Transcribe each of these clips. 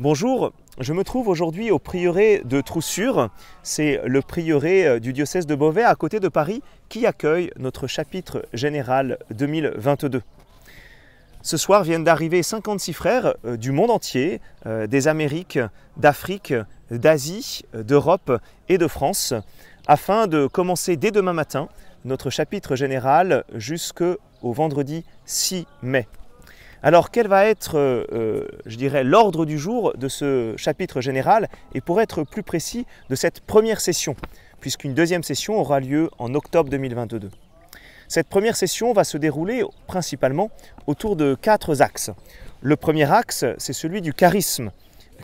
Bonjour, je me trouve aujourd'hui au prieuré de Troussure. C'est le prieuré euh, du diocèse de Beauvais à côté de Paris qui accueille notre chapitre général 2022. Ce soir viennent d'arriver 56 frères euh, du monde entier, euh, des Amériques, d'Afrique, d'Asie, d'Europe et de France, afin de commencer dès demain matin notre chapitre général jusqu'au vendredi 6 mai. Alors quel va être, euh, euh, je dirais, l'ordre du jour de ce chapitre général et pour être plus précis, de cette première session, puisqu'une deuxième session aura lieu en octobre 2022. Cette première session va se dérouler principalement autour de quatre axes. Le premier axe, c'est celui du charisme.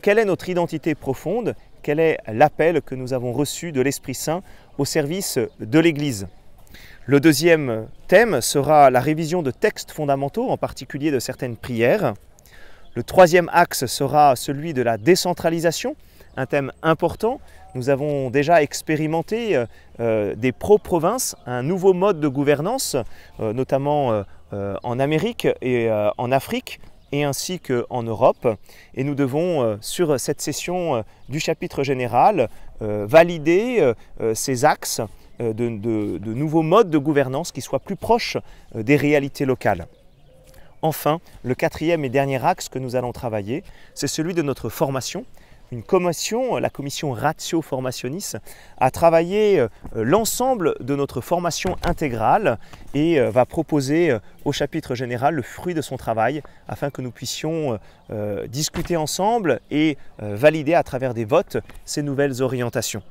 Quelle est notre identité profonde Quel est l'appel que nous avons reçu de l'Esprit Saint au service de l'Église le deuxième thème sera la révision de textes fondamentaux, en particulier de certaines prières. Le troisième axe sera celui de la décentralisation, un thème important. Nous avons déjà expérimenté euh, euh, des pro-provinces, un nouveau mode de gouvernance, euh, notamment en Amérique et en Afrique, et ainsi qu'en Europe. Et nous devons, sur cette session du chapitre général, valider ces axes euh, de, nouveaux modes de gouvernance qui soient plus proches euh, des réalités locales. Enfin, le quatrième et dernier axe que nous allons travailler, c'est celui de notre formation. Une commission, euh, la commission Ratio Formationis, a travaillé l'ensemble de notre formation intégrale et va proposer au chapitre général le fruit de son travail afin que nous puissions discuter ensemble et valider à travers des votes ces nouvelles orientations.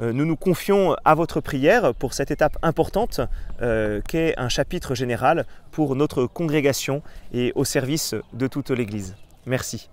Euh, nous nous confions à votre prière pour cette étape importante euh, qu'est un chapitre général pour notre congrégation et au service de toute l'Église. Merci.